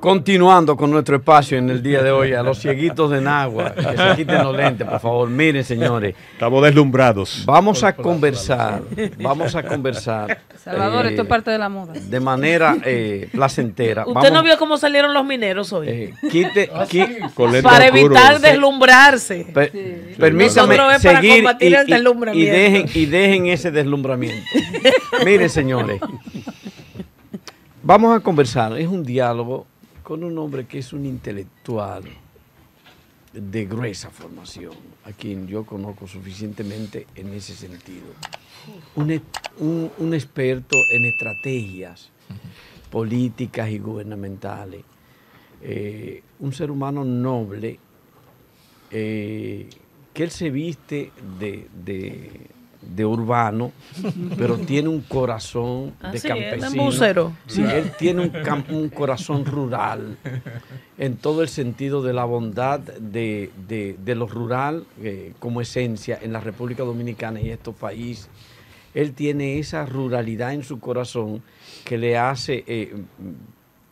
Continuando con nuestro espacio en el día de hoy, a los cieguitos de Nagua, que se quiten los lentes, por favor. Miren, señores. Estamos deslumbrados. Vamos a conversar, vamos a conversar. Salvador, eh, esto es parte de la moda. De manera eh, placentera. ¿Usted no vio cómo salieron los mineros hoy? Eh, quite, ah, para evitar deslumbrarse. Permítame seguir y, dejen, y dejen ese deslumbramiento. Miren, señores. Vamos a conversar, es un diálogo con un hombre que es un intelectual de gruesa formación, a quien yo conozco suficientemente en ese sentido, un, e-, experto en estrategias políticas y gubernamentales, eh, un ser humano noble, eh, que él se viste de de urbano, pero tiene un corazón de ah, campesino. Es, sí, él tiene un, un, corazón rural, en todo el sentido de la bondad de, lo rural eh, como esencia en la República Dominicana y estos países. Él tiene esa ruralidad en su corazón que le hace eh,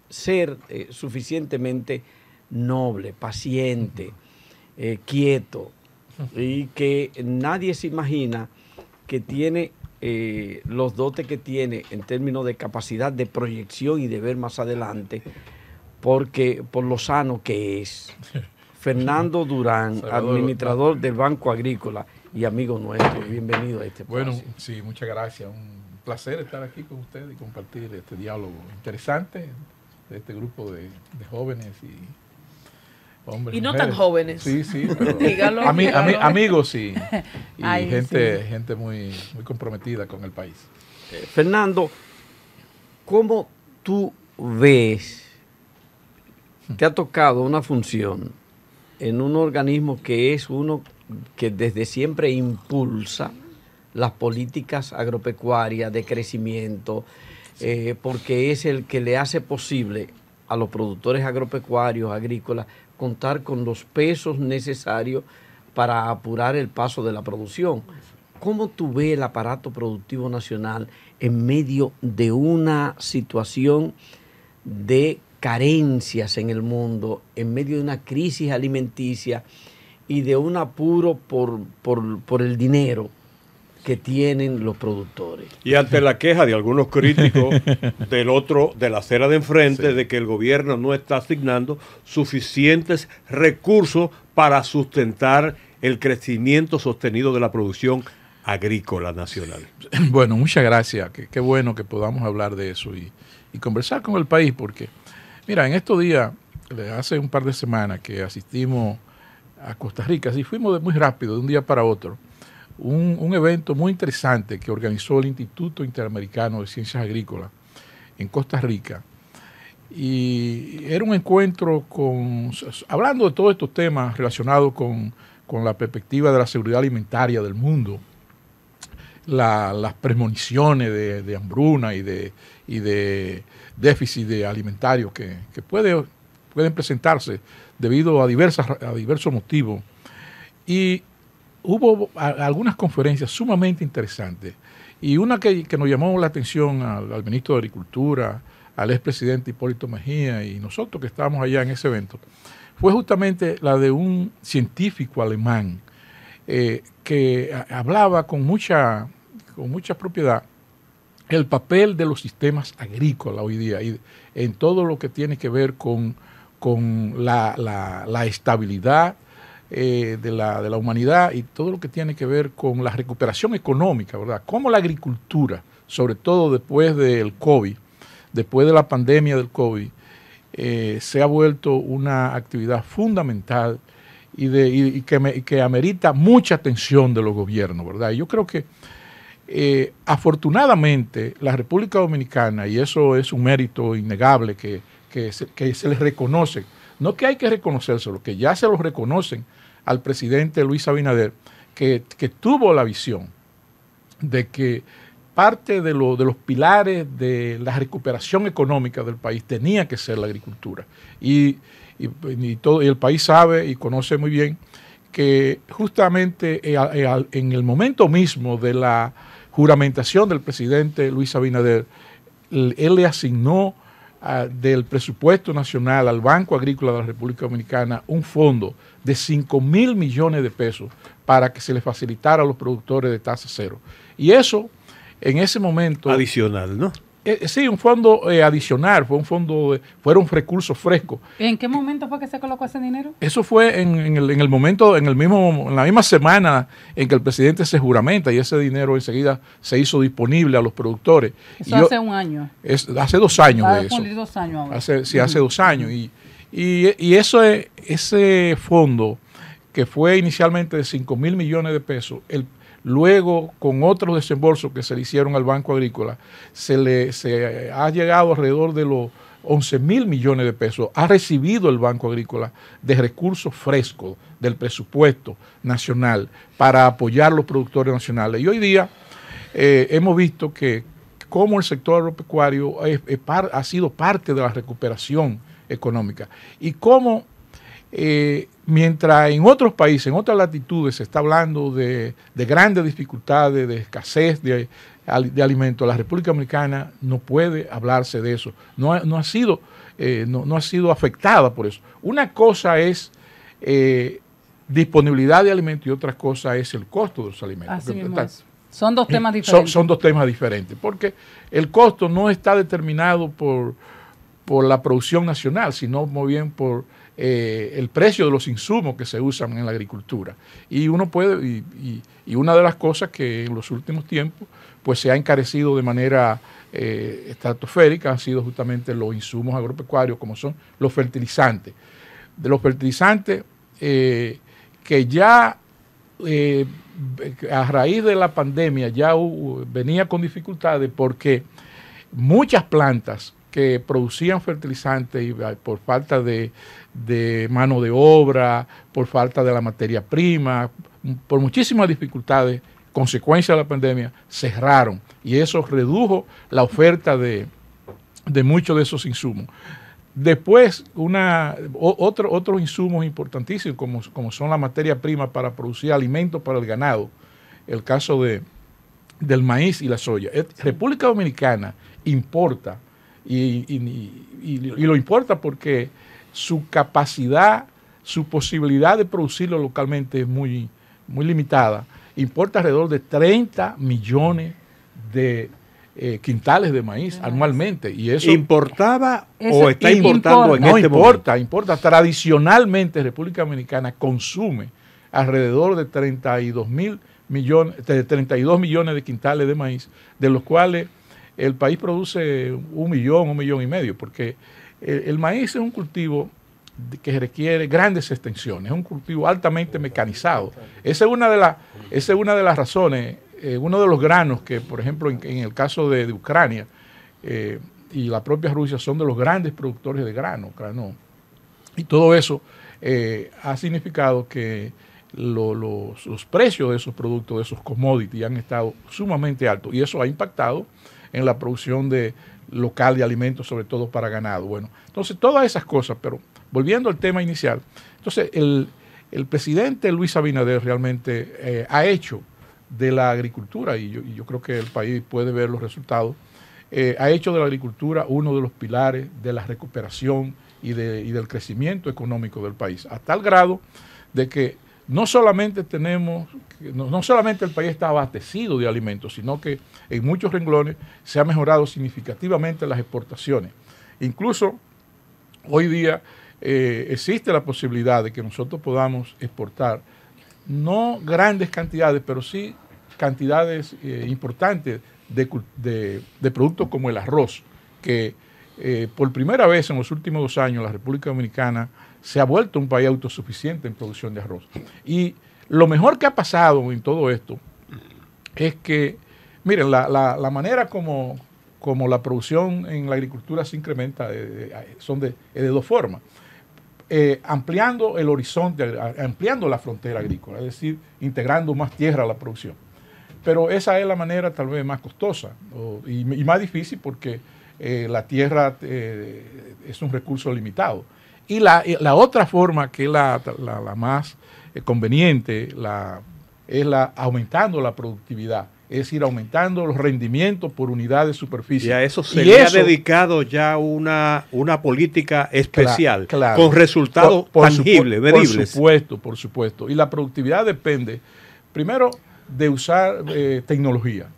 ser eh, suficientemente noble, paciente, quieto, y que nadie se imagina que tiene eh, los dotes que tiene en términos de capacidad de proyección y de ver más adelante, porque por lo sano que es. Fernando Durán, administrador del Banco Agrícola y amigo nuestro, bienvenido a este bueno, Bueno, sí, muchas gracias. Un placer estar aquí con ustedes y compartir este diálogo interesante de este grupo de, de jóvenes y y no tan jóvenes. Sí, sí, pero amigos sí. Y gente, gente muy, comprometida con el país. Eh, Fernando, ¿cómo tú ves Te ha tocado una función en un organismo que es uno que desde siempre impulsa las políticas agropecuarias de crecimiento, eh, porque es el que le hace posible a los productores agropecuarios, agrícolas, contar con los pesos necesarios para apurar el paso de la producción. ¿Cómo tú ves el aparato productivo nacional en medio de una situación de carencias en el mundo, en medio de una crisis alimenticia y de un apuro por, por, por el dinero? que tienen los productores. Y ante la queja de algunos críticos del otro, de la acera de enfrente, de que el gobierno no está asignando suficientes recursos para sustentar el crecimiento sostenido de la producción agrícola nacional. Bueno, muchas gracias. Qué, bueno que podamos hablar de eso y, conversar con el país, porque, mira, en estos días, hace un par de semanas que asistimos a Costa Rica, así fuimos de muy rápido, de un día para otro un, evento muy interesante que organizó el Instituto Interamericano de Ciencias Agrícolas en Costa Rica. Y era un encuentro con, hablando de todos estos temas relacionados con, la perspectiva de la seguridad alimentaria del mundo, las premoniciones de, hambruna y de, de déficit de alimentario que, que pueden presentarse debido a, diversas, a diversos motivos. Y hubo algunas conferencias sumamente interesantes y una que, nos llamó la atención al, ministro de Agricultura, al expresidente Hipólito Mejía y nosotros que estábamos allá en ese evento, fue justamente la de un científico alemán eh, que hablaba con mucha, con mucha propiedad el papel de los sistemas agrícolas hoy día y en todo lo que tiene que ver con, con la, la, la estabilidad eh, de, la, de, la, humanidad y todo lo que tiene que ver con la recuperación económica, ¿verdad? Cómo la agricultura, sobre todo después del COVID, después de la pandemia del COVID, eh, se ha vuelto una actividad fundamental y, de, y, que, que amerita mucha atención de los gobiernos, ¿verdad? yo creo que eh, afortunadamente la República Dominicana, y eso es un mérito innegable que, se, que se les reconoce no que hay que reconocérselo, que ya se lo reconocen al presidente Luis Abinader, que, que tuvo la visión de que parte de, los pilares de la recuperación económica del país tenía que ser la agricultura. Y, todo, y el país sabe y conoce muy bien que justamente eh, eh, en el momento mismo de la juramentación del presidente Luis Abinader, él le asignó del presupuesto nacional al Banco Agrícola de la República Dominicana un fondo de 5 mil millones de pesos para que se les facilitara a los productores de tasa cero. Y eso, en ese momento... Adicional, ¿no? Eh, eh, sí, un fondo eh, adicional, fue un fondo, de, fueron recursos frescos. ¿En qué momento fue que se colocó ese dinero? Eso fue en, el, momento, en el mismo, en la misma semana en que el presidente se juramenta y ese dinero enseguida se hizo disponible a los productores. Eso hace un año. Es, hace dos años de Dos años Hace, sí, hace dos años y, y, y eso es, ese fondo que fue inicialmente de 5 mil millones de pesos, el Luego, con otros desembolsos que se le hicieron al Banco Agrícola, se le ha llegado alrededor de los 11 mil millones de pesos. Ha recibido el Banco Agrícola de recursos frescos del presupuesto nacional para apoyar a los productores nacionales. Y hoy día eh, hemos visto que cómo el sector agropecuario ha, ha sido parte de la recuperación económica y cómo eh, mientras en otros países, en otras latitudes, se está hablando de, grandes dificultades, de escasez de, alimentos, la República Dominicana no puede hablarse de eso. No, ha, sido, eh, no, ha sido afectada por eso. Una cosa es eh, disponibilidad de alimentos y otra cosa es el costo de los alimentos. Son dos temas diferentes. Son, dos temas diferentes, porque el costo no está determinado por, por la producción nacional, sino muy bien por eh, el precio de los insumos que se usan en la agricultura. Y uno puede, y, una de las cosas que en los últimos tiempos pues se ha encarecido de manera eh, estratosférica han sido justamente los insumos agropecuarios, como son los fertilizantes. De los fertilizantes eh, que ya a raíz de la pandemia ya venía con dificultades porque muchas plantas que producían fertilizantes ah, por falta de, mano de obra, por falta de la materia prima, por muchísimas dificultades, consecuencia de la pandemia, cerraron. Y eso redujo la oferta de, muchos de esos insumos. Después, otros insumos importantísimos, como, son la materia prima para producir alimentos para el ganado, el caso del maíz y la soya. República Dominicana importa y, y, lo importa porque su capacidad, su posibilidad de producirlo localmente es muy, muy limitada. Importa alrededor de 30 millones de eh, quintales de maíz anualmente. Y eso, ¿Importaba o está importando en no, este importa, importa. Tradicionalmente República Dominicana consume alrededor de 32 mil millones, de 32 millones de quintales de maíz, de los cuales el país produce un millón, un millón y medio, porque el, maíz es un cultivo que requiere grandes extensiones, es un cultivo altamente mecanizado. Esa es una de, es una de las razones, eh, uno de los granos que, por ejemplo, en, el caso de, Ucrania eh, y la propia Rusia son de los grandes productores de grano, grano. Y todo eso eh, ha significado que los, los precios de esos productos, de esos commodities, han estado sumamente altos y eso ha impactado en la producción de local de alimentos, sobre todo para ganado. Bueno, entonces todas esas cosas, pero volviendo al tema inicial, entonces el, presidente Luis Abinader realmente eh, ha hecho de la agricultura, y yo, creo que el país puede ver los resultados, eh, ha hecho de la agricultura uno de los pilares de la recuperación y, de, y del crecimiento económico del país, a tal grado de que no solamente tenemos, no, solamente el país está abastecido de alimentos, sino que en muchos renglones se han mejorado significativamente las exportaciones. Incluso hoy día eh, existe la posibilidad de que nosotros podamos exportar no grandes cantidades, pero sí cantidades eh, importantes de, productos como el arroz, que eh, por primera vez en los últimos dos años la República Dominicana se ha vuelto un país autosuficiente en producción de arroz. Y lo mejor que ha pasado en todo esto es que, miren, la, manera como, como la producción en la agricultura se incrementa eh, eh, son de, dos formas. Eh, ampliando el horizonte, ampliando la frontera agrícola, es decir, integrando más tierra a la producción. Pero esa es la manera tal vez más costosa y, más difícil porque la tierra es un recurso limitado. Y la, otra forma, que es la, la, más eh, conveniente, es la aumentando la productividad es ir aumentando los rendimientos por unidad de superficie. Y a eso se le ha dedicado ya una, política especial, con resultados tangibles, veribles. Por supuesto, por supuesto. Y la productividad depende, primero, de usar eh, tecnología,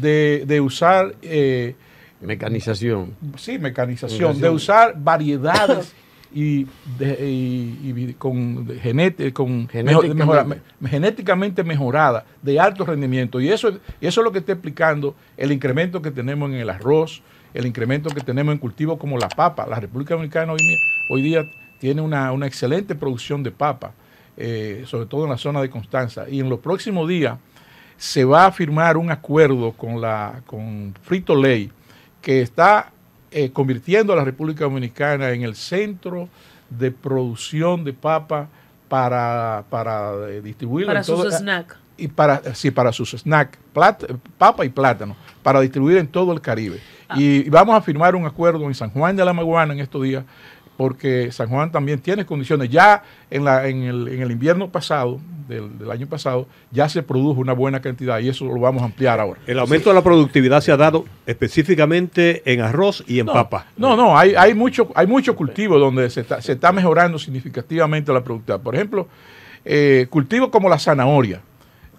de, usar... Eh, mecanización. Sí, mecanización, de usar variedades y, con, con genéticamente. mejorada, de alto rendimiento. Y eso, eso es lo que está explicando el incremento que tenemos en el arroz, el incremento que tenemos en cultivos como la papa. La República Dominicana hoy, día tiene una, excelente producción de papa, eh, sobre todo en la zona de Constanza. Y en los próximos días se va a firmar un acuerdo con, la, con Frito Ley que está eh, convirtiendo a la República Dominicana en el centro de producción de papa para, para eh, Para sus snacks Y para, sí, para sus snacks, papa y plátano, para distribuir en todo el Caribe. Ah. y vamos a firmar un acuerdo en San Juan de la Maguana en estos días porque San Juan también tiene condiciones. Ya en, la, en, el, en el, invierno pasado, del, año pasado, ya se produjo una buena cantidad y eso lo vamos a ampliar ahora. El aumento de la productividad se ha dado específicamente en arroz y en papa. No, no, hay, hay, mucho, hay mucho cultivo donde se está, se está mejorando significativamente la productividad. Por ejemplo, eh, cultivos como la zanahoria.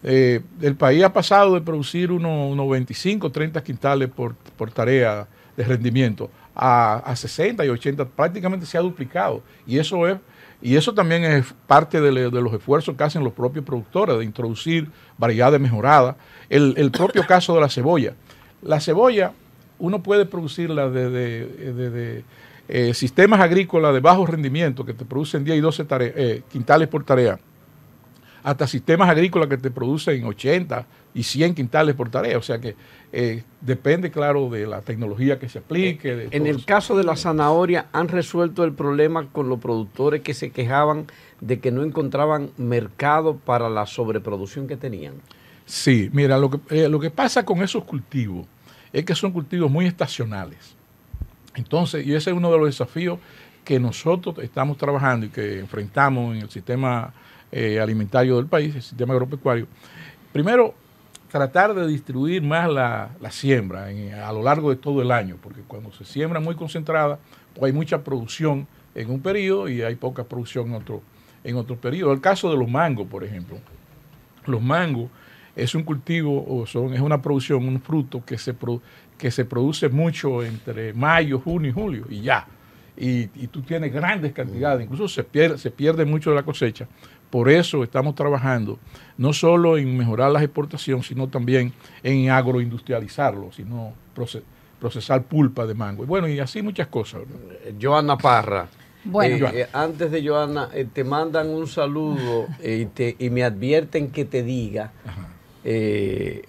Eh, el país ha pasado de producir unos uno 25, 30 quintales por tarea de rendimiento a, 60 y 80, prácticamente se ha duplicado. Y eso es y eso también es parte de, los esfuerzos que hacen los propios productores de introducir variedades mejoradas. El, el propio caso de la cebolla. La cebolla, uno puede producirla de, eh, sistemas agrícolas de bajo rendimiento que te producen 10 y 12 eh, quintales por tarea, hasta sistemas agrícolas que te producen 80 y 100 quintales por tarea. O sea que eh, depende, claro, de la tecnología que se aplique. en el caso de la zanahoria, ¿han resuelto el problema con los productores que se quejaban de que no encontraban mercado para la sobreproducción que tenían? Sí, mira, eh, lo que, pasa con esos cultivos es que son cultivos muy estacionales. Entonces, y ese es uno de los desafíos que nosotros estamos trabajando y que enfrentamos en el sistema eh, alimentario del país, el sistema agropecuario. Primero, tratar de distribuir más la, siembra a lo largo de todo el año, porque cuando se siembra muy concentrada, pues hay mucha producción en un periodo y hay poca producción en otro, en periodo. El caso de los mangos, por ejemplo. Los mangos es un cultivo, o son, es una producción, un fruto que se, que se produce mucho entre mayo, junio y julio, y ya. Y, tú tienes grandes cantidades, incluso se pierde, se pierde mucho de la cosecha por eso estamos trabajando no solo en mejorar las exportaciones, sino también en agroindustrializarlo, sino procesar pulpa de mango. bueno, y así muchas cosas. Eh, Joana Parra. Bueno. Eh, eh, antes de Joana, te mandan un saludo y, y me advierten que te diga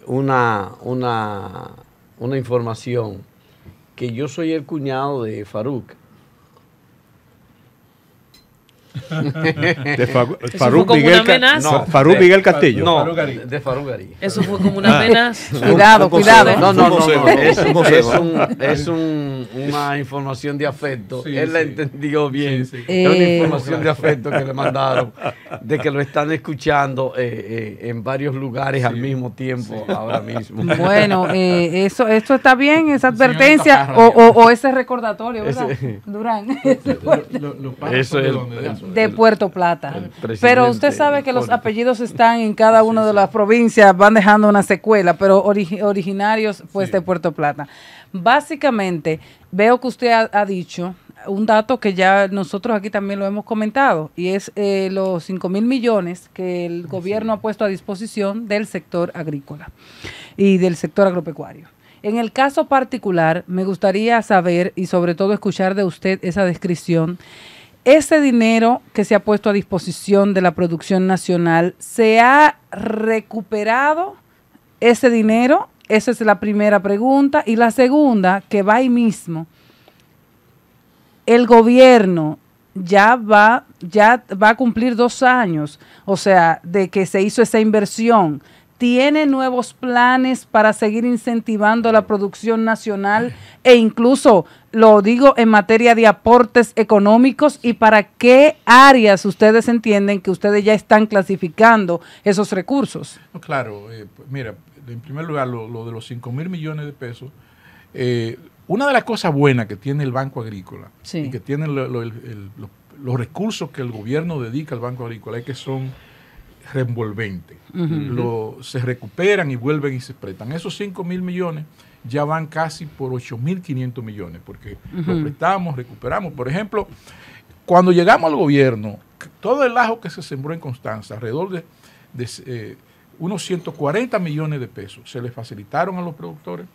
una, una, una información, que yo soy el cuñado de Faruk. De Fa Farú Miguel, no, Miguel Castillo. No, de Farú Garí. Eso fue como una ah. amenaza. cuidado, cuidado. No, no, no. Es, es, un, es un, una información de afecto. Él la entendió bien. es una eh, información de afecto que le mandaron. De que lo están escuchando eh, eh, en varios lugares al mismo tiempo ahora mismo. Bueno, eh, eso, esto está bien, esa advertencia o, ese recordatorio, ¿verdad? Durán. eso es de Puerto Plata. Pero usted sabe que los apellidos están en cada una de las provincias, van dejando una secuela, pero originarios pues de Puerto Plata. Básicamente, veo que usted ha, dicho un dato que ya nosotros aquí también lo hemos comentado, y es eh, los 5 mil millones que el gobierno ha puesto a disposición del sector agrícola y del sector agropecuario. En el caso particular, me gustaría saber y sobre todo escuchar de usted esa descripción ese dinero que se ha puesto a disposición de la producción nacional, ¿se ha recuperado ese dinero? Esa es la primera pregunta. Y la segunda, que va ahí mismo, el gobierno ya va, ya va a cumplir dos años, o sea, de que se hizo esa inversión. ¿Tiene nuevos planes para seguir incentivando la producción nacional e incluso lo digo en materia de aportes económicos y para qué áreas ustedes entienden que ustedes ya están clasificando esos recursos. Claro, eh, pues mira, en primer lugar, lo, de los 5 mil millones de pesos, eh, una de las cosas buenas que tiene el Banco Agrícola y que tienen los, recursos que el gobierno dedica al Banco Agrícola es que son reenvolventes se recuperan y vuelven y se prestan. Esos 5 mil millones ya van casi por 8.500 millones, porque lo prestamos, recuperamos. Por ejemplo, cuando llegamos al gobierno, todo el ajo que se sembró en Constanza, alrededor de, de eh, unos 140 millones de pesos, se le facilitaron a los productores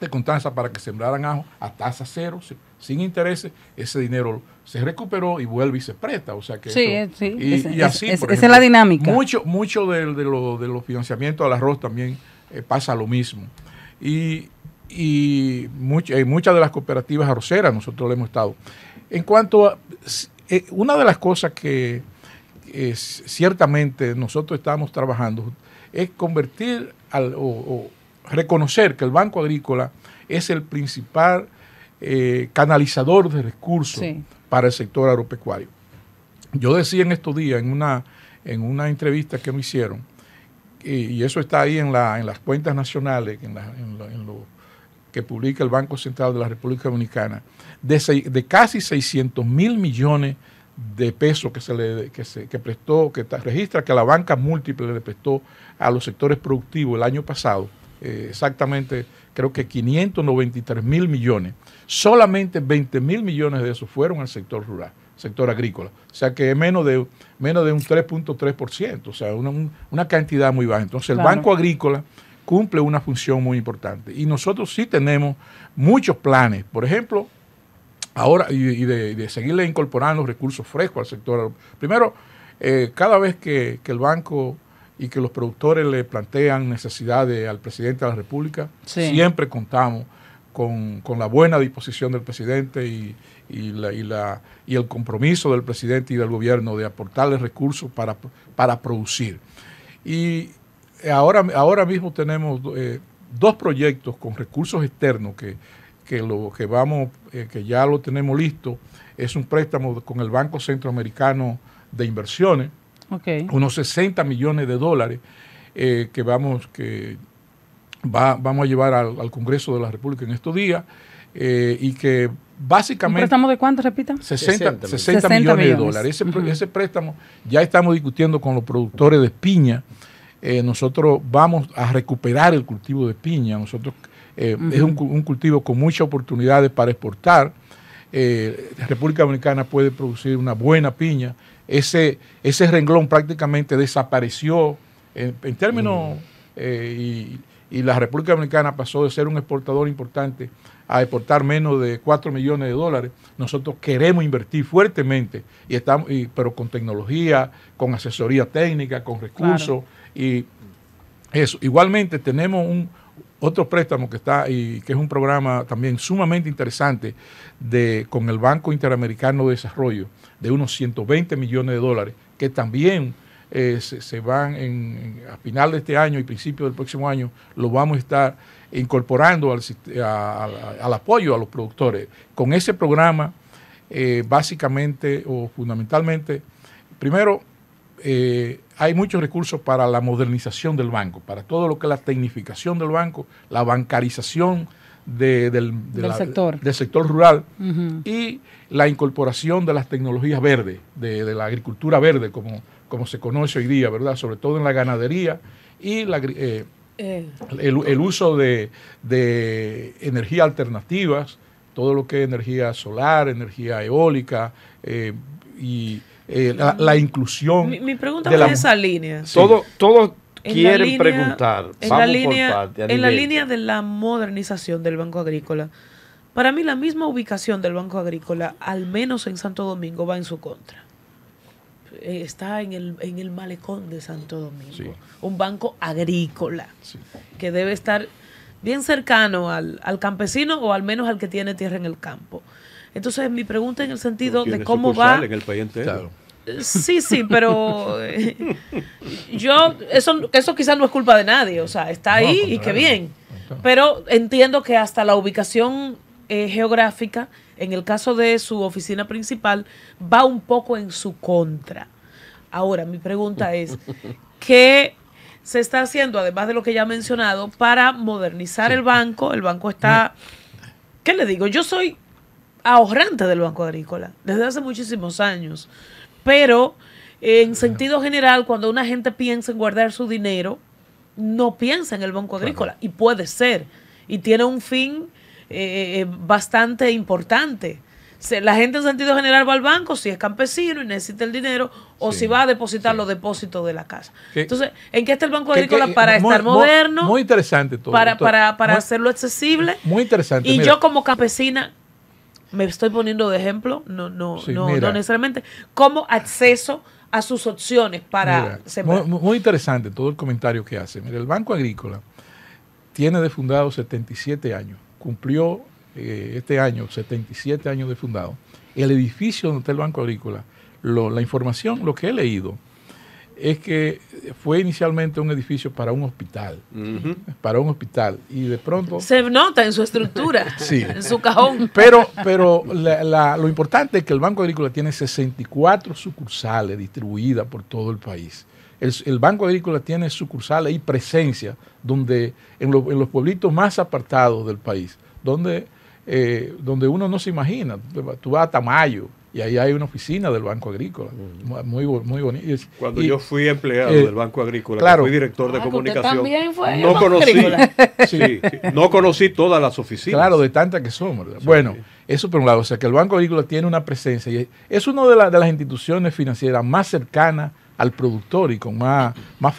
de Constanza para que sembraran ajo a tasa cero, sin intereses, ese dinero se recuperó y vuelve y se presta. O sea que y, así, esa es la dinámica. Mucho, mucho de, los financiamientos al arroz también eh, pasa lo mismo y, y en eh, muchas de las cooperativas arroceras nosotros lo hemos estado. En cuanto a, eh, una de las cosas que es eh, ciertamente nosotros estamos trabajando es convertir al, o, reconocer que el Banco Agrícola es el principal canalizador de recursos para el sector agropecuario. Yo decía en estos días, en una, en una entrevista que me hicieron, y, eso está ahí en, la, en las cuentas nacionales, que publica el Banco Central de la República Dominicana, de, casi 600 mil millones de pesos que se le prestó, que registra que la banca múltiple le prestó a los sectores productivos el año pasado, eh, exactamente creo que 593 mil millones, solamente 20 mil millones de esos fueron al sector rural sector agrícola. O sea que es menos de, menos de un 3.3%, o sea, una, cantidad muy baja. Entonces el Banco Agrícola cumple una función muy importante. Y nosotros sí tenemos muchos planes. Por ejemplo, ahora, y, de, seguirle incorporando recursos frescos al sector. Primero, eh, cada vez que, el banco y que los productores le plantean necesidades al presidente de la República, siempre contamos con, con la buena disposición del presidente y, y, la, y, la, y el compromiso del presidente y del gobierno de aportarles recursos para, producir. Y ahora, ahora mismo tenemos eh, dos proyectos con recursos externos que, lo que vamos, eh, que ya lo tenemos listo, es un préstamo con el Banco Centroamericano de Inversiones, unos 60 millones de dólares eh, que vamos que vamos a llevar al, Congreso de la República en estos días eh, y que básicamente... ¿Un de cuánto, repita? 60, 60, millones, de dólares. Ese, préstamo ya estamos discutiendo con los productores de piña. Eh, nosotros vamos a recuperar el cultivo de piña. Nosotros eh, Es un, cultivo con muchas oportunidades para exportar. la República Dominicana puede producir una buena piña. Ese, ese renglón prácticamente desapareció en, términos... y, y la República Dominicana pasó de ser un exportador importante a exportar menos de 4 millones de dólares. Nosotros queremos invertir fuertemente, y estamos, pero con tecnología, con asesoría técnica, con recursos y eso. Igualmente tenemos un otro préstamo que está y que es un programa también sumamente interesante de con el Banco Interamericano de Desarrollo de unos 120 millones de dólares que también eh, se, se, van en, a final de este año y principio del próximo año lo vamos a estar incorporando al, apoyo a los productores. Con ese programa, eh, básicamente o fundamentalmente, primero, eh, hay muchos recursos para la modernización del banco, para todo lo que es la tecnificación del banco, la bancarización del, sector. rural y la incorporación de las tecnologías verdes, de, la agricultura verde, como, se conoce hoy día, ¿verdad? Sobre todo en la ganadería y la, eh, eh. el, uso de, de energías alternativas, todo lo que es energía solar, energía eólica eh, y eh, la, inclusión. Mi, pregunta de esa línea. Todo, todo quieren preguntar. la línea, en la línea de la modernización del Banco Agrícola. Para mí la misma ubicación del Banco Agrícola, al menos en Santo Domingo, va en su contra. Eh, está en el, en el malecón de Santo Domingo, un banco agrícola que debe estar bien cercano al, campesino o al menos al que tiene tierra en el campo. Entonces, mi pregunta en el sentido de cómo va... En el país entero. Eh, sí, sí, pero eh, yo, eso, eso quizás no es culpa de nadie, o sea, está ahí y qué bien. Pero entiendo que hasta la ubicación geográfica en el caso de su oficina principal, va un poco en su contra. Ahora, mi pregunta es, ¿qué se está haciendo, además de lo que ya ha mencionado, para modernizar el banco? El banco está, ¿qué le digo? Yo soy ahorrante del Banco Agrícola desde hace muchísimos años, pero en sentido general, cuando una gente piensa en guardar su dinero, no piensa en el Banco Agrícola, y puede ser, y tiene un fin eh, eh, eh, bastante importante. La gente en sentido general va al banco si es campesino y necesita el dinero o si va a depositar los depósitos de la casa. Entonces, ¿en qué está el Banco Agrícola? Eh, para estar moderno. Muy, interesante todo. Para, para, para hacerlo accesible. Muy interesante. Y yo como campesina me estoy poniendo de ejemplo, no, no, no, necesariamente, como acceso a sus opciones para muy, muy, interesante todo el comentario que hace. Mira, el Banco Agrícola tiene de fundado 77 años cumplió eh, este año 77 años de fundado, el edificio donde está el Banco Agrícola, la información, lo que he leído, es que fue inicialmente un edificio para un hospital, para un hospital, y de pronto... Se nota en su estructura, en su cajón. Pero, pero lo importante es que el Banco Agrícola tiene 64 sucursales distribuidas por todo el país. El, Banco Agrícola tiene sucursales y presencia donde, en, los pueblitos más apartados del país, donde, eh, donde uno no se imagina. Tú vas a Tamayo, y ahí hay una oficina del Banco Agrícola, mm. muy, bonita. Cuando yo fui empleado eh, del Banco Agrícola, fui director de ah, comunicación, no, conocí, todas las oficinas. Claro, de tantas que son. bueno, eso por un lado, o sea que el Banco Agrícola tiene una presencia y es una de, de las instituciones financieras más cercanas al productor y con más, más,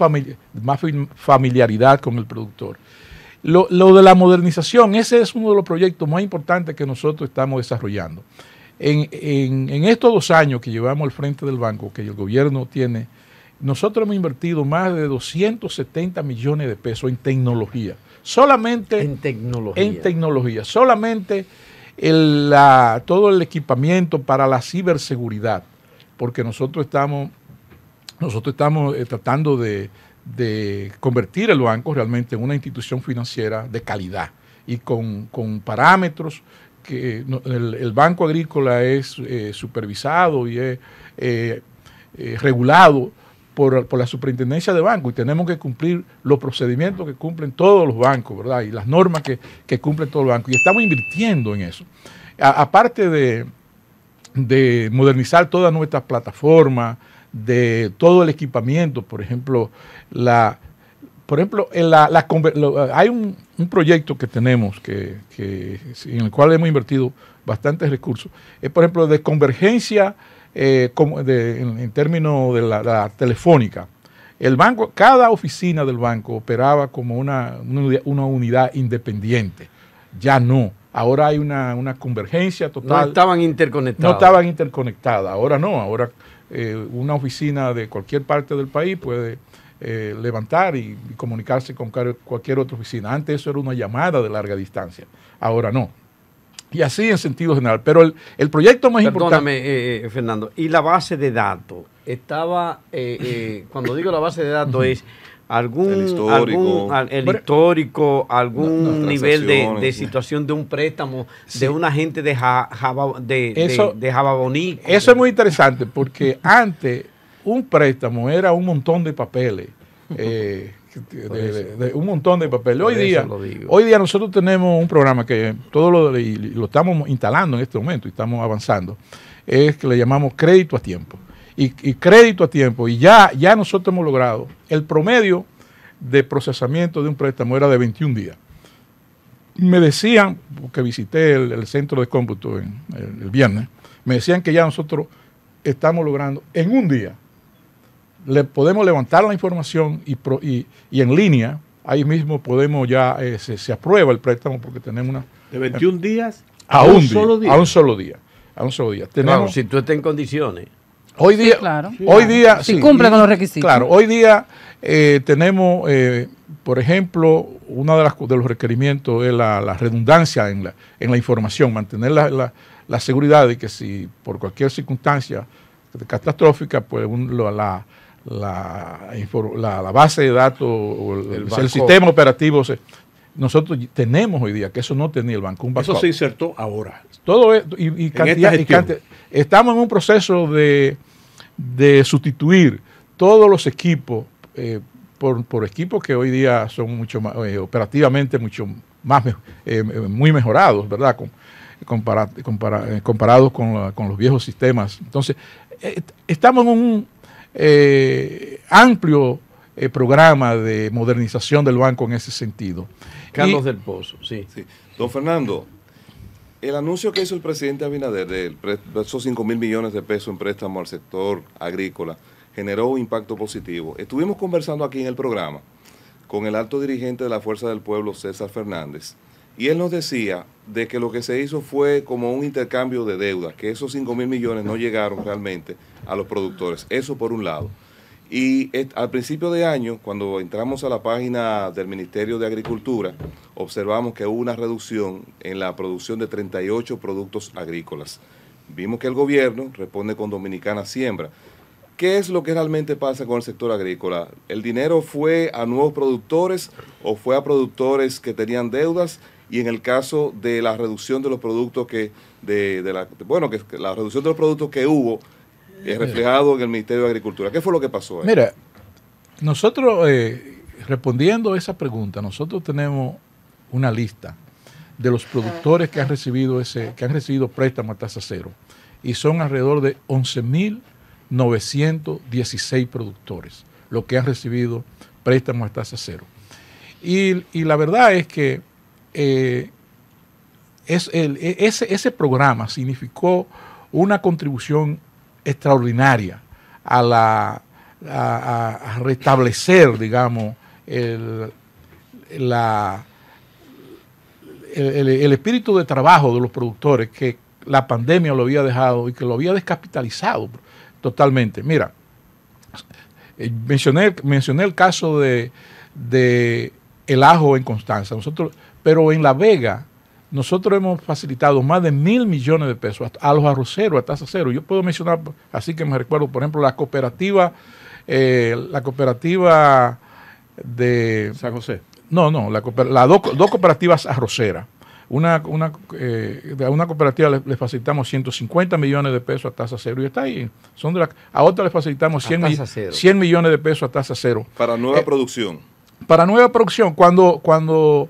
familiaridad con el productor. Lo, de la modernización, ese es uno de los proyectos más importantes que nosotros estamos desarrollando. En, en, estos dos años que llevamos al frente del banco, que el gobierno tiene, nosotros hemos invertido más de 270 millones de pesos en tecnología. Solamente en tecnología. En tecnología. Solamente la, todo el equipamiento para la ciberseguridad, porque nosotros estamos nosotros estamos eh, tratando de, convertir el banco realmente en una institución financiera de calidad y con, parámetros que eh, el, Banco Agrícola es eh, supervisado y es regulado por, la superintendencia de banco y tenemos que cumplir los procedimientos que cumplen todos los bancos, ¿verdad? Y las normas que, cumplen todos los bancos. Y estamos invirtiendo en eso. aparte de modernizar todas nuestras plataformas, de todo el equipamiento, por ejemplo, la, por ejemplo, la, hay un, proyecto que tenemos que, en el cual hemos invertido bastantes recursos, es por ejemplo de convergencia eh, en, términos de la, telefónica. El banco, cada oficina del banco operaba como una, una unidad independiente, ya no. Ahora hay una, una convergencia total. No estaban interconectadas. No estaban interconectadas, ahora no, ahora eh, una oficina de cualquier parte del país puede eh, levantar y, comunicarse con cualquier otra oficina. Antes eso era una llamada de larga distancia, ahora no. Y así en sentido general. Pero el, proyecto más importante... Eh, eh, Fernando, y la base de datos. Estaba, cuando digo la base de datos es algún histórico, algún, el histórico, algún nivel de, situación de un préstamo de un gente de, de, eso, de, Jababoní. Eso es muy interesante porque antes un préstamo era un montón de papeles. Eh, un montón de papeles. Hoy día, hoy día nosotros tenemos un programa que todo lo, lo estamos instalando en este momento y estamos avanzando. Es que le llamamos crédito a tiempo y, crédito a tiempo. Y ya, ya nosotros hemos logrado. El promedio de procesamiento de un préstamo era de 21 días. Me decían, porque visité el, centro de cómputo el, viernes, me decían que ya nosotros estamos logrando en un día. Le podemos levantar la información y, y, en línea, ahí mismo podemos ya, eh, se, aprueba el préstamo porque tenemos una... De 21 días a, un, solo día. A un solo día. A un solo día. Tenemos, si tú estás en condiciones. Hoy día, hoy día, cumple con los requisitos. Claro, hoy día eh, tenemos, eh, por ejemplo, uno de, las, de los requerimientos es la, redundancia en la, en la información, mantener la, seguridad de que si por cualquier circunstancia catastrófica, pues la, la, base de datos el, el sistema operativo se, nosotros tenemos hoy día, que eso no tenía el banco. Un eso se insertó ahora. Todo esto, y, cantidad, y cantidad, Estamos en un proceso de, de sustituir todos los equipos eh, por, equipos que hoy día son mucho más, eh, operativamente mucho más, eh, muy mejorados, ¿verdad? comparados con, con, los viejos sistemas. Entonces, estamos en un amplio el eh, programa de modernización del banco en ese sentido. Carlos del Pozo, sí. sí. Don Fernando, el anuncio que hizo el presidente Abinader de esos 5 mil millones de pesos en préstamo al sector agrícola generó un impacto positivo. Estuvimos conversando aquí en el programa con el alto dirigente de la Fuerza del Pueblo, César Fernández, y él nos decía de que lo que se hizo fue como un intercambio de deuda, que esos 5 mil millones no llegaron realmente a los productores. Eso por un lado. Y eh, al principio de año, cuando entramos a la página del Ministerio de Agricultura, observamos que hubo una reducción en la producción de 38 productos agrícolas. Vimos que el gobierno responde con Dominicana Siembra. ¿Qué es lo que realmente pasa con el sector agrícola? ¿El dinero fue a nuevos productores o fue a productores que tenían deudas? Y en el caso de la reducción de los productos que, de, la, bueno, que la reducción de los productos que hubo es reflejado en el Ministerio de Agricultura. ¿Qué fue lo que pasó? Ahí? Mira, nosotros, eh, respondiendo a esa pregunta, nosotros tenemos una lista de los productores que han recibido ese, que han recibido préstamo a tasa cero y son alrededor de 11.916 productores los que han recibido préstamo a tasa cero. Y, la verdad es que eh, es e, ese, ese programa significó una contribución extraordinaria a, la, restablecer, digamos, el, la, el, espíritu de trabajo de los productores que la pandemia lo había dejado y que lo había descapitalizado totalmente. Mira, eh, mencioné, mencioné el caso de, de el ajo en Constanza, nosotros, pero en La Vega nosotros hemos facilitado más de mil millones de pesos a los arroceros a tasa cero. Yo puedo mencionar, así que me recuerdo, por ejemplo, la cooperativa, eh, la cooperativa de San José. No, no, las dos cooperativas arroceras. Una, una, eh, a una cooperativa le, facilitamos 150 millones de pesos a tasa cero y está ahí. Son a otra le facilitamos 100, millones de pesos a tasa cero. Para nueva eh, producción. Para nueva producción. Cuando, cuando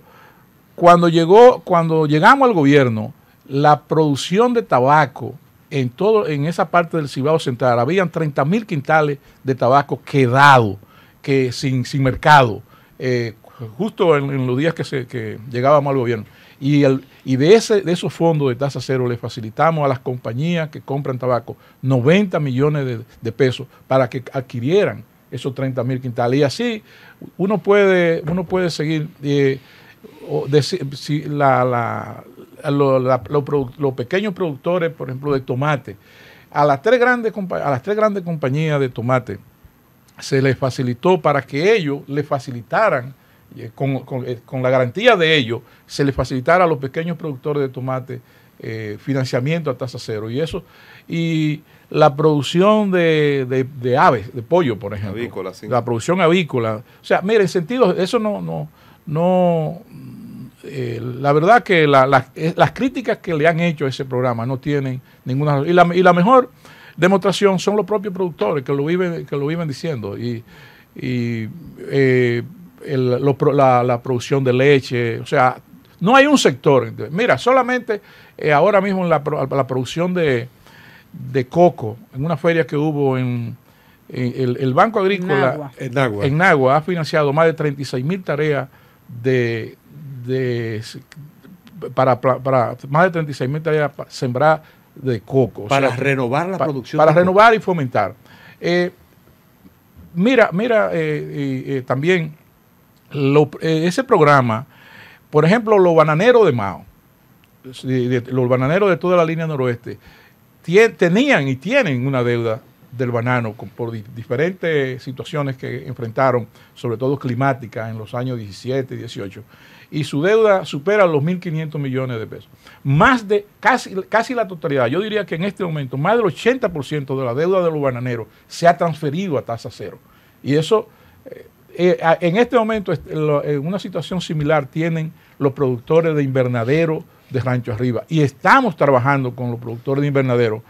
cuando, llegó, cuando llegamos al gobierno, la producción de tabaco en, todo, en esa parte del Cibao Central, habían 30 mil quintales de tabaco quedado, que sin, sin mercado, eh, justo en, los días que, se, que llegábamos al gobierno. Y, el, y de, ese, de esos fondos de tasa cero le facilitamos a las compañías que compran tabaco 90 millones de, pesos para que adquirieran esos 30 mil quintales. Y así uno puede, uno puede seguir. Eh, o si la, los pequeños productores, por ejemplo, de tomate, a las, tres grandes, a las tres grandes compañías de tomate se les facilitó para que ellos le facilitaran, con, la garantía de ellos, se les facilitara a los pequeños productores de tomate eh, financiamiento a tasa cero. Y eso, y la producción de, de, aves, de pollo, por ejemplo. Avícola, La producción avícola. O sea, mire, en sentido, eso no, no no, eh, la verdad que eh, las críticas que le han hecho a ese programa no tienen ninguna... Y la, y la mejor demostración son los propios productores que lo viven, que lo viven diciendo. Y, y eh, la, la, producción de leche, o sea, no hay un sector. Mira, solamente ahora mismo la, la producción de, de, coco, en una feria que hubo en, el, Banco Agrícola en Nagua. en Nagua, ha financiado más de 36 mil tareas de, para, para, más de 36 mil tareas de coco. Para renovar la producción. Para renovar y fomentar. Eh, mira, mira eh, eh, también ese programa, por ejemplo, los bananeros de Mao, los bananeros de toda la línea noroeste, tenían y tienen una deuda del banano por diferentes situaciones que enfrentaron, sobre todo climática en los años 17 y 18. Y su deuda supera los 1.500 millones de pesos. Más de casi, casi la totalidad, yo diría que en este momento más del 80% de la deuda de los bananeros se ha transferido a tasa cero. Y eso, eh, eh, en este momento, en una situación similar tienen los productores de invernadero de Rancho Arriba. Y estamos trabajando con los productores de invernadero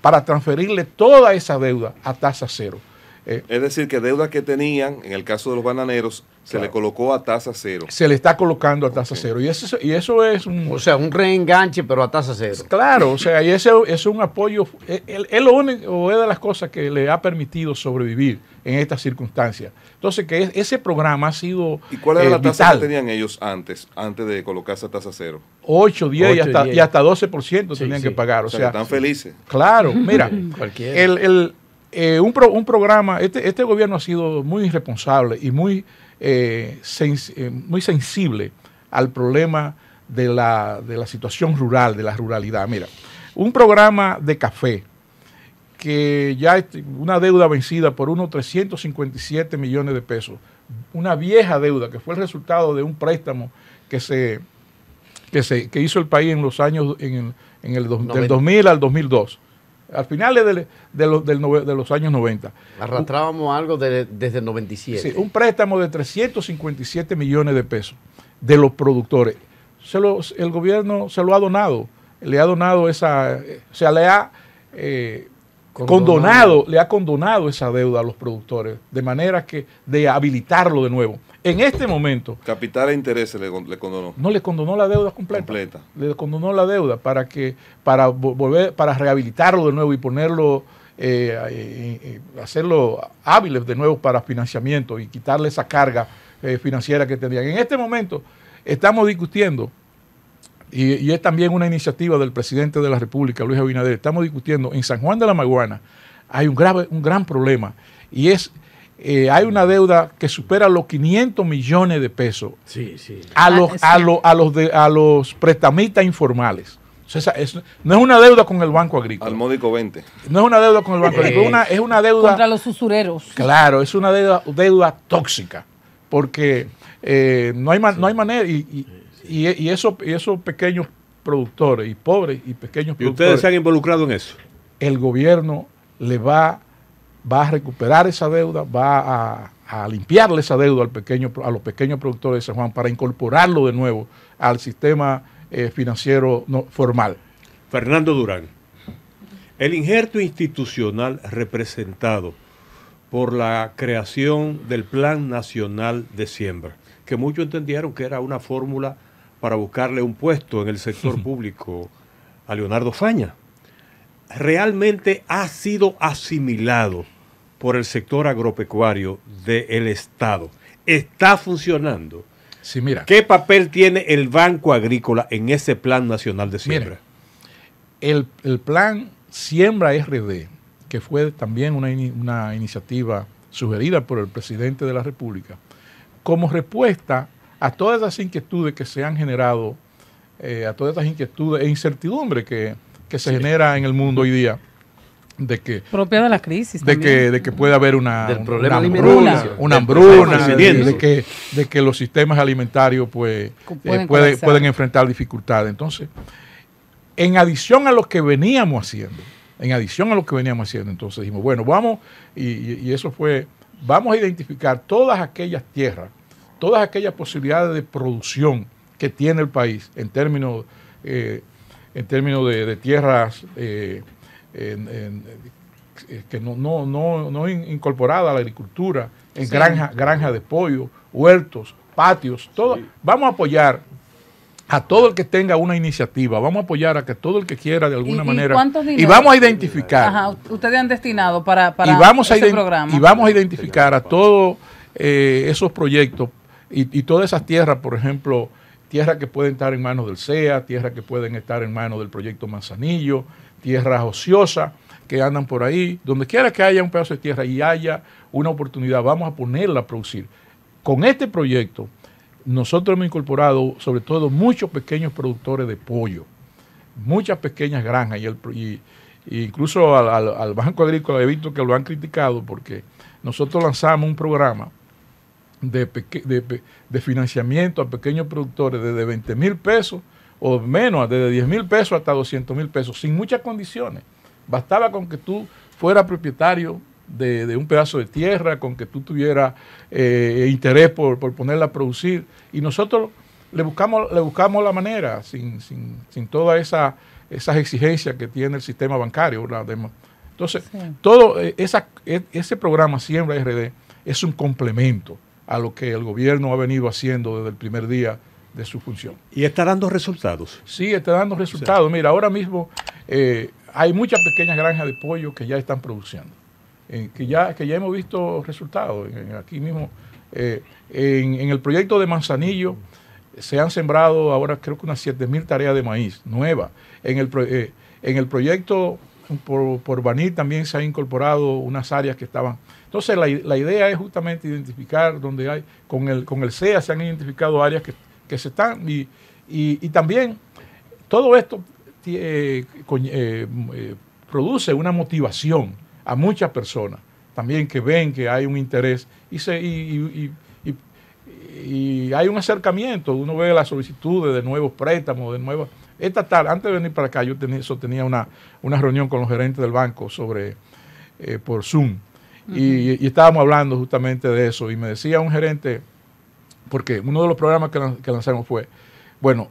para transferirle toda esa deuda a tasa cero. Eh, es decir, que deuda que tenían, en el caso de los bananeros, se le colocó a tasa cero. Se le está colocando a tasa cero. Y eso, y eso es un... O sea, un reenganche, pero a tasa cero. Claro, o sea, y ese es un apoyo... E, es lo único, o es de las cosas que le ha permitido sobrevivir en estas circunstancias. Entonces, que ese programa ha sido ¿Y cuál era eh, la tasa que tenían ellos antes, antes de colocarse a tasa cero? 8, 10, y, hasta, 12% tenían que pagar. O, sea, están felices. Claro, mira, el, el eh, un, programa, este, este, gobierno ha sido muy irresponsable y muy, eh, eh, muy sensible al problema de la, situación rural, de la ruralidad. Mira, un programa de café que ya es este, una deuda vencida por unos 357 millones de pesos, una vieja deuda que fue el resultado de un préstamo que se se, hizo el país en los años en del 2000 al 2002 al final de, de, los, años 90. Arrastrábamos algo desde el 97. Sí, un préstamo de 357 millones de pesos de los productores. Se lo, el gobierno se lo ha donado, le ha donado esa, le ha eh, condonado, le ha condonado esa deuda a los productores, de manera que de habilitarlo de nuevo. En este momento. Capital e intereses le, condonó. No le condonó la deuda completa. Le condonó la deuda para que para volver para rehabilitarlo de nuevo y ponerlo eh, eh, eh, hacerlo hábil de nuevo para financiamiento y quitarle esa carga financiera que tenía. En este momento estamos discutiendo y, es también una iniciativa del presidente de la República, Luis Abinader. Estamos discutiendo en San Juan de la Maguana hay un grave un gran problema y es eh, hay una deuda que supera los 500 millones de pesos ah, A, los, a, a, los a los prestamistas informales. no es una deuda con el Banco Agrícola. Al módico 20. No es una deuda con el Banco Agrícola, es una deuda... Contra los usureros. Claro, es una deuda, deuda tóxica, porque eh, no, hay no hay manera, y, y, esos, pequeños productores, y pobres y pequeños productores... ¿Y ustedes se han involucrado en eso? El gobierno le va va a recuperar esa deuda, va a, limpiarle esa deuda al pequeño, a los pequeños productores de San Juan para incorporarlo de nuevo al sistema eh, financiero formal. Fernando Durán, el injerto institucional representado por la creación del Plan Nacional de Siembra, que muchos entendieron que era una fórmula para buscarle un puesto en el sector público a Leonardo Faña, realmente ha sido asimilado por el sector agropecuario del Estado. ¿Está funcionando? Sí, mira. ¿Qué papel tiene el Banco Agrícola en ese Plan Nacional de Siembra? el, Plan Siembra RD, que fue también una, iniciativa sugerida por el presidente de la República, como respuesta a todas las inquietudes que se han generado, eh, a todas estas inquietudes e incertidumbres que, se genera en el mundo hoy día de que propia de la crisis de que de que puede haber una hambruna, de, que de que los sistemas alimentarios pues eh, pueden, enfrentar dificultades entonces en adición a lo que veníamos haciendo en adición a lo que veníamos haciendo entonces dijimos bueno vamos y, eso fue vamos a identificar todas aquellas tierras todas aquellas posibilidades de producción que tiene el país en términos eh, en términos de, tierras eh, en, eh, que no, no, no, no incorporada a la agricultura, en granja granja de pollo, huertos, patios, todo. Vamos a apoyar a todo el que tenga una iniciativa, vamos a apoyar a que todo el que quiera de alguna manera ¿y, vamos a identificar. ustedes han destinado para, y vamos a programa. Y vamos a identificar a todos eh, esos proyectos y, y, todas esas tierras, por ejemplo, tierras que pueden estar en manos del sea tierras que pueden estar en manos del proyecto Manzanillo, tierras ociosas que andan por ahí. Donde quiera que haya un pedazo de tierra y haya una oportunidad, vamos a ponerla a producir. Con este proyecto, nosotros hemos incorporado sobre todo muchos pequeños productores de pollo, muchas pequeñas granjas y, el, incluso al, Banco Agrícola he visto que lo han criticado porque nosotros lanzamos un programa de, de financiamiento a pequeños productores de 20 mil pesos o menos, desde 10 mil pesos hasta 200 mil pesos, sin muchas condiciones. Bastaba con que tú fueras propietario de, un pedazo de tierra, con que tú tuvieras eh, interés por, ponerla a producir. Y nosotros le buscamos, le buscamos la manera, sin, todas esa, esas exigencias que tiene el sistema bancario. Entonces, todo eh, esa, e, ese programa Siembra RD es un complemento a lo que el gobierno ha venido haciendo desde el primer día de su función. ¿Y está dando resultados? Sí, está dando resultados. Mira, ahora mismo eh, hay muchas pequeñas granjas de pollo que ya están produciendo, eh, que, ya, que ya hemos visto resultados. aquí mismo, eh, en, el proyecto de Manzanillo, se han sembrado ahora creo que unas 7.000 tareas de maíz nuevas. En el, en el proyecto por, por también se han incorporado unas áreas que estaban entonces la, idea es justamente identificar dónde hay, con el, con el CEA se han identificado áreas que, que se están. Y, y, también todo esto eh, eh, eh, produce una motivación a muchas personas también que ven que hay un interés y, se, y, y, y hay un acercamiento. Uno ve las solicitudes de nuevos préstamos, de nuevas. Esta tarde, antes de venir para acá, yo tenía, eso, tenía una, reunión con los gerentes del banco sobre por Zoom. y, estábamos hablando justamente de eso. Y me decía un gerente porque uno de los programas que, lanzamos fue, bueno,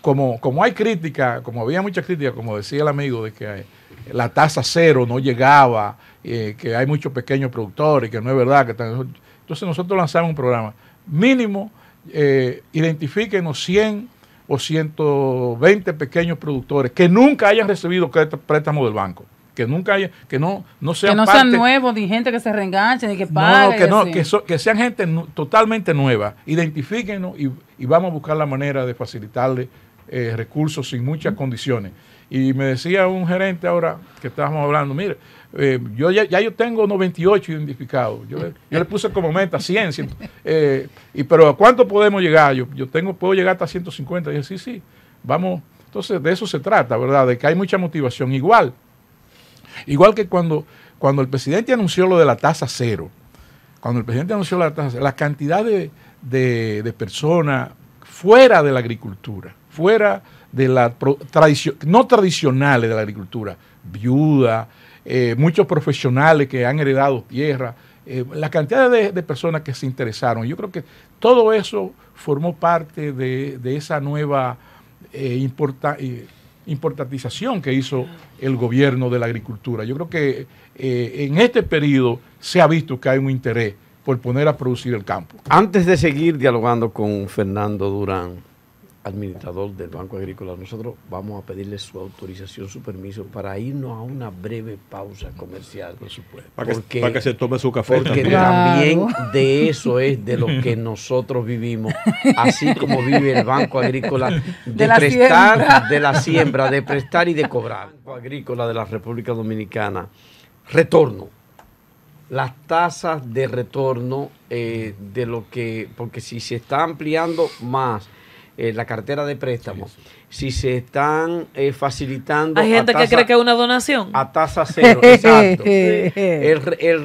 como, como hay crítica, como había mucha crítica, como decía el amigo, de que eh, la tasa cero no llegaba, eh, que hay muchos pequeños productores, que no es verdad, que Entonces nosotros lanzamos un programa mínimo, eh, identifíquenos 100 o 120 pequeños productores que nunca hayan recibido préstamo del banco que nunca haya, que no, no sean nuevos, ni gente que se reenganche ni que pague. No, que, no, que, que, sean gente totalmente nueva. Identifíquenos y, vamos a buscar la manera de facilitarle eh, recursos sin muchas condiciones. Y me decía un gerente ahora que estábamos hablando, mire, eh, yo ya, yo tengo 98 identificados. Yo, le puse como meta 100. Eh, y, pero ¿a cuánto podemos llegar? Yo, yo tengo, puedo llegar hasta 150. Y dije, sí, sí, vamos. Entonces, de eso se trata, ¿verdad? De que hay mucha motivación. Igual, Igual que cuando, cuando el presidente anunció lo de la tasa cero, cuando el presidente anunció la tasa cero, la cantidad de, personas fuera de la agricultura, fuera de la no tradicionales de la agricultura, viuda, eh, muchos profesionales que han heredado tierra, eh, la cantidad de, personas que se interesaron. Yo creo que todo eso formó parte de, esa nueva eh, importancia importatización que hizo el gobierno de la agricultura. Yo creo que eh, en este periodo se ha visto que hay un interés por poner a producir el campo. Antes de seguir dialogando con Fernando Durán, administrador del Banco Agrícola, nosotros vamos a pedirle su autorización, su permiso para irnos a una breve pausa comercial. Por supuesto. Para, que, se tome su café. Porque también. de eso es de lo que nosotros vivimos, así como vive el Banco Agrícola de, prestar, de la siembra, de prestar y de cobrar. Banco Agrícola de la República Dominicana. Retorno. Las tasas de retorno eh, de lo que, porque si se está ampliando más eh, la cartera de préstamos, si se están eh, facilitando... Hay gente que cree que es una donación. A tasa cero, exacto.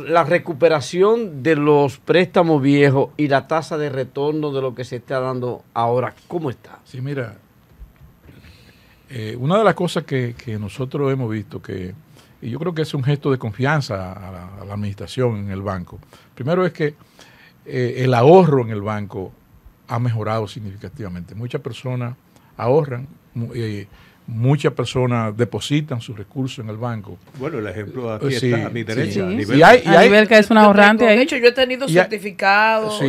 la recuperación de los préstamos viejos y la tasa de retorno de lo que se está dando ahora, ¿cómo está? Sí, mira, eh, una de las cosas que, nosotros hemos visto, que y yo creo que es un gesto de confianza a la, administración en el banco, primero es que el ahorro en el banco ha mejorado significativamente. Muchas personas ahorran, eh, muchas personas depositan sus recursos en el banco. Bueno, el ejemplo eh, aquí está a mi derecha. A nivel, que es un ahorrante. De hecho, yo he tenido certificados.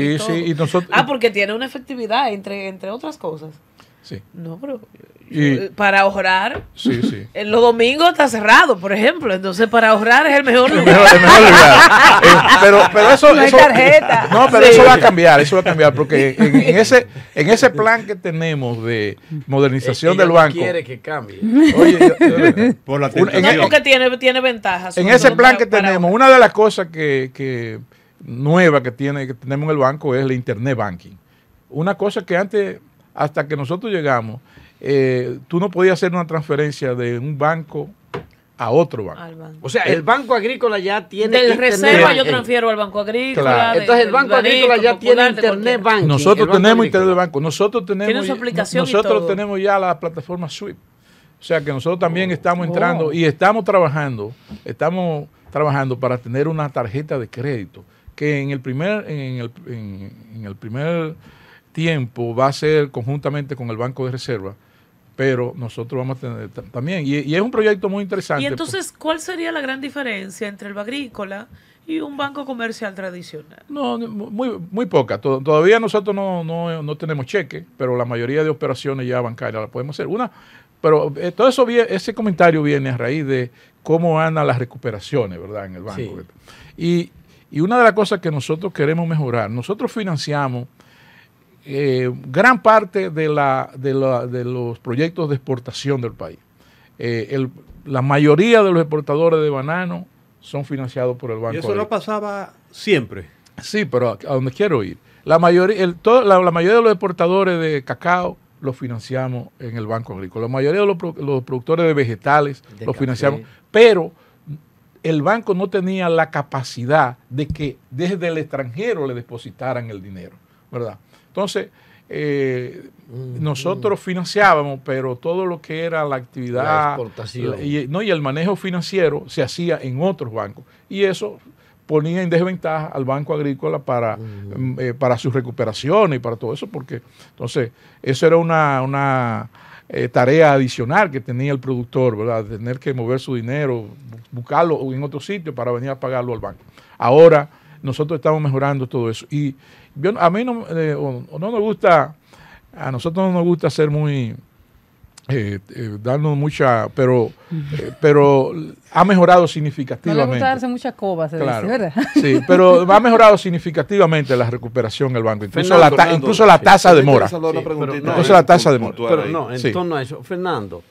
ah, porque tiene una efectividad, entre, entre otras cosas. No, pero eh, para ahorrar, sí, sí. los domingos está cerrado, por ejemplo. Entonces, para ahorrar es el mejor lugar. Eh, pero, pero eso, no tarjeta. No, pero eso va a cambiar, eso va a cambiar, porque en, ese, en ese plan que tenemos de modernización del banco. quiere que cambie. Oye, por la un, en, tiene, tiene ventajas. En ese plan que tenemos, una de las cosas que, que nueva que tiene que tenemos en el banco es el internet banking. Una cosa que antes hasta que nosotros llegamos, eh, tú no podías hacer una transferencia de un banco a otro banco. O sea, el, Banco Agrícola ya tiene... Del reserva yo transfiero al Banco Agrícola. Entonces el Banco Agrícola ya tiene Internet Banking. Nosotros tenemos Internet Banco. Nosotros tenemos, aplicación nosotros tenemos ya la plataforma SWIFT. O sea que nosotros también oh. estamos entrando oh. y estamos trabajando, estamos trabajando para tener una tarjeta de crédito que en el primer, en el, en el primer tiempo va a ser conjuntamente con el Banco de Reserva, pero nosotros vamos a tener también, y, es un proyecto muy interesante. Y pues. entonces, ¿cuál sería la gran diferencia entre el agrícola y un banco comercial tradicional? No, muy, poca. Todavía nosotros no, tenemos cheque, pero la mayoría de operaciones ya bancarias las podemos hacer. Una, pero eh, todo eso ese comentario viene a raíz de cómo andan las recuperaciones, ¿verdad? En el banco. Sí. Y, y una de las cosas que nosotros queremos mejorar, nosotros financiamos eh, gran parte de, la, de, la, de, los proyectos de exportación del país. Eh, el, la mayoría de los exportadores de banano son financiados por el Banco. ¿Y eso no pasaba siempre? Sí, pero a, donde quiero ir. La mayoría, el, la, mayoría de los exportadores de cacao los financiamos en el Banco Agrícola. La mayoría de los, productores de vegetales los financiamos. Pero el banco no tenía la capacidad de que desde el extranjero le depositaran el dinero, ¿verdad? Entonces, eh, nosotros financiábamos, pero todo lo que era la actividad Y, no, y el manejo financiero se hacía en otros bancos. Y eso ponía en desventaja al Banco Agrícola para, mm. eh, para sus recuperaciones y para todo eso, porque entonces eso era una, eh, tarea adicional que tenía el productor, ¿verdad? Tener que mover su dinero, buscarlo en otro sitio para venir a pagarlo al banco. Ahora nosotros estamos mejorando todo eso. Y a mí no, eh, no nos gusta, a nosotros no nos gusta ser muy, eh, eh, darnos mucha, pero, pero ha mejorado significativamente. No le gusta darse muchas cobas, ¿verdad? Sí, pero ha mejorado significativamente la recuperación del banco, incluso la, tasa de mora. incluso la tasa de mora. no, en torno a eso, Fernando,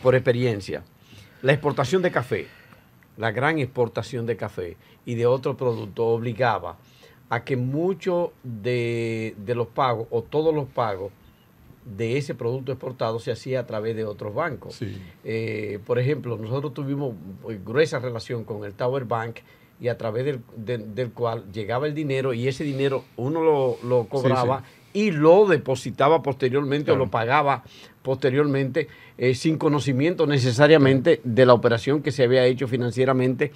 por experiencia, la exportación de café la gran exportación de café y de otros productos obligaba a que muchos de, los pagos o todos los pagos de ese producto exportado se hacía a través de otros bancos. Eh, por ejemplo, nosotros tuvimos pues, gruesa relación con el Tower Bank y a través del, cual llegaba el dinero y ese dinero uno lo, cobraba y lo depositaba posteriormente o lo pagaba posteriormente eh, sin conocimiento necesariamente de la operación que se había hecho financieramente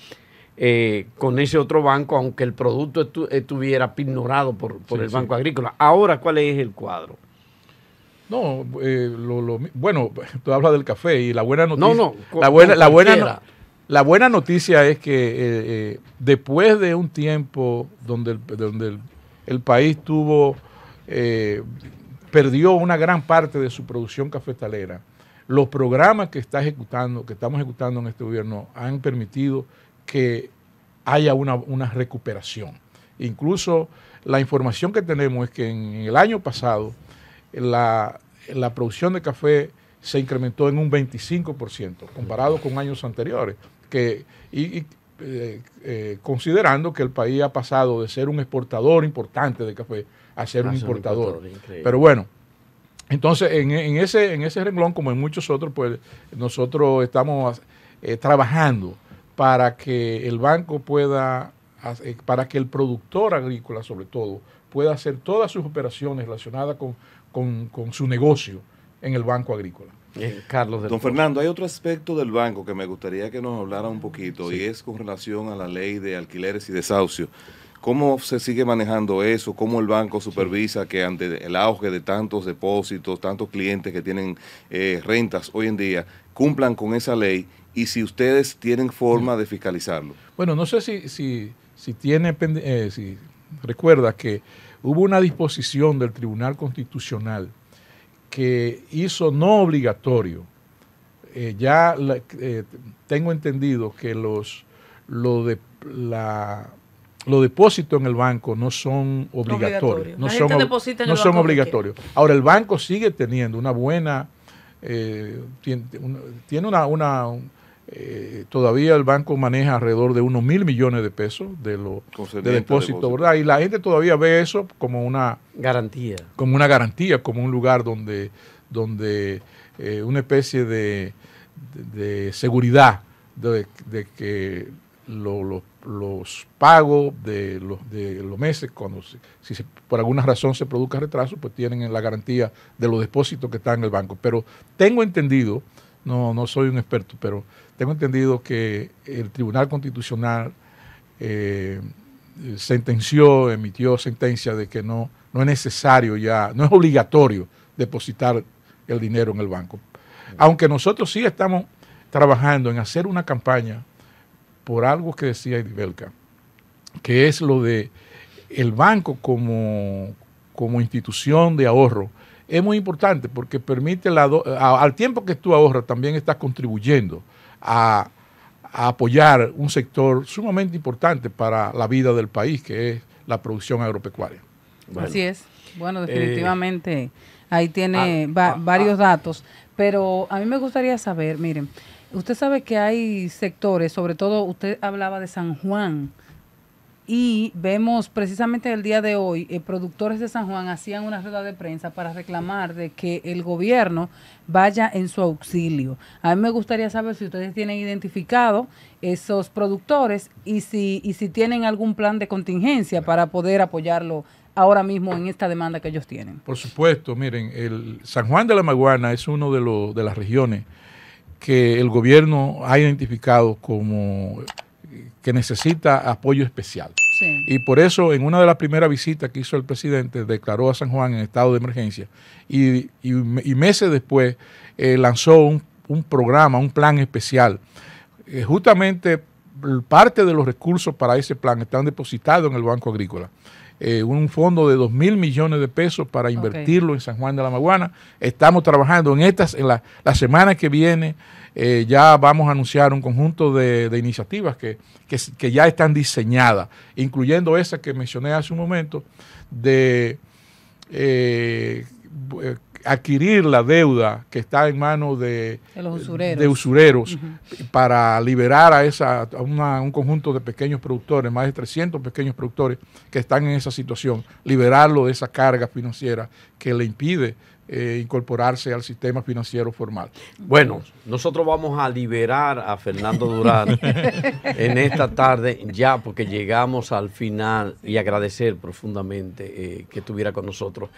eh, con ese otro banco, aunque el producto estuviera pignorado por, el Banco Agrícola. Ahora, ¿cuál es el cuadro? No, eh, bueno, tú hablas del café y la buena noticia. No, no, la buena, la buena, la buena noticia es que después de un tiempo donde donde el país tuvo eh, perdió una gran parte de su producción cafetalera. Los programas que está ejecutando, que estamos ejecutando en este gobierno, han permitido que haya una, recuperación. Incluso la información que tenemos es que en, el año pasado la, producción de café se incrementó en un 25% comparado con años anteriores. Que, eh, eh, considerando que el país ha pasado de ser un exportador importante de café a ser un ah, importador. pero bueno, entonces en, ese, en ese renglón, como en muchos otros, pues nosotros estamos eh, trabajando para que el banco pueda, eh, para que el productor agrícola sobre todo, pueda hacer todas sus operaciones relacionadas con, su negocio en el banco agrícola. Carlos Don Fernando, hay otro aspecto del banco que me gustaría que nos hablara un poquito y es con relación a la ley de alquileres y desahucios. ¿Cómo se sigue manejando eso? ¿Cómo el banco supervisa que ante el auge de tantos depósitos, tantos clientes que tienen eh, rentas hoy en día, cumplan con esa ley? Y si ustedes tienen forma de fiscalizarlo. Bueno, no sé si, si, tiene, eh, si recuerda que hubo una disposición del Tribunal Constitucional que hizo no obligatorio. Eh, ya tengo entendido que los, lo de la los depósitos en el banco no son obligatorios. No, son, obligatorios. Ahora, el banco sigue teniendo una buena... Eh, tiene, una... una eh, todavía el banco maneja alrededor de unos mil millones de pesos de, lo, de depósito, ¿verdad? Y la gente todavía ve eso como una... Garantía. Como una garantía, como un lugar donde, donde eh, una especie de, seguridad de que los pagos de los, meses, cuando si por alguna razón se produzca retraso, pues tienen la garantía de los depósitos que están en el banco. Pero tengo entendido, no, no soy un experto, pero tengo entendido que el Tribunal Constitucional eh, sentenció, emitió sentencia de que no, no es necesario ya, no es obligatorio depositar el dinero en el banco. Aunque nosotros sí estamos trabajando en hacer una campaña por algo que decía Edibelka, que es lo de el banco como, como institución de ahorro, es muy importante porque permite, la al tiempo que tú ahorras, también estás contribuyendo a, apoyar un sector sumamente importante para la vida del país, que es la producción agropecuaria. Así es. Bueno, eh, definitivamente ahí tiene ah, ah, varios ah. datos, pero a mí me gustaría saber, miren, Usted sabe que hay sectores, sobre todo usted hablaba de San Juan, y vemos precisamente el día de hoy, eh, productores de San Juan hacían una rueda de prensa para reclamar de que el gobierno vaya en su auxilio. A mí me gustaría saber si ustedes tienen identificado esos productores y si, y si tienen algún plan de contingencia para poder apoyarlo ahora mismo en esta demanda que ellos tienen. Por supuesto, miren, el San Juan de la Maguana es uno de, los de las regiones que el gobierno ha identificado como eh, que necesita apoyo especial. Y por eso, en una de las primeras visitas que hizo el presidente, declaró a San Juan en estado de emergencia y, meses después eh, lanzó un, programa, un plan especial. Eh, justamente parte de los recursos para ese plan están depositados en el Banco Agrícola. Eh, un fondo de 2 mil millones de pesos para invertirlo en San Juan de la Maguana. Estamos trabajando en estas, en la, la semana que viene eh, ya vamos a anunciar un conjunto de, iniciativas que, que, ya están diseñadas, incluyendo esa que mencioné hace un momento de eh, eh adquirir la deuda que está en manos de, usureros, para liberar a, esa, un conjunto de pequeños productores, más de 300 pequeños productores que están en esa situación, liberarlo de esa carga financiera que le impide eh, incorporarse al sistema financiero formal. Bueno, nosotros vamos a liberar a Fernando Durán en esta tarde ya porque llegamos al final y agradecer profundamente eh, que estuviera con nosotros.